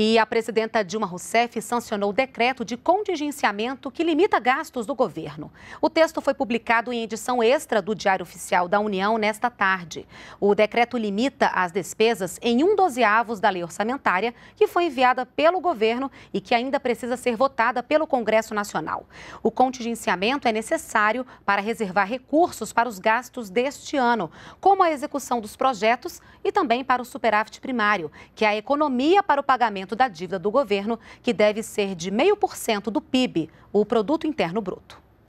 E a presidenta Dilma Rousseff sancionou o decreto de contingenciamento que limita gastos do governo. O texto foi publicado em edição extra do Diário Oficial da União nesta tarde. O decreto limita as despesas em um dozeavos da lei orçamentária que foi enviada pelo governo e que ainda precisa ser votada pelo Congresso Nacional. O contingenciamento é necessário para reservar recursos para os gastos deste ano, como a execução dos projetos e também para o superávit primário, que é a economia para o pagamento pagamento da dívida do governo, que deve ser de 0,5% do PIB, o Produto Interno Bruto.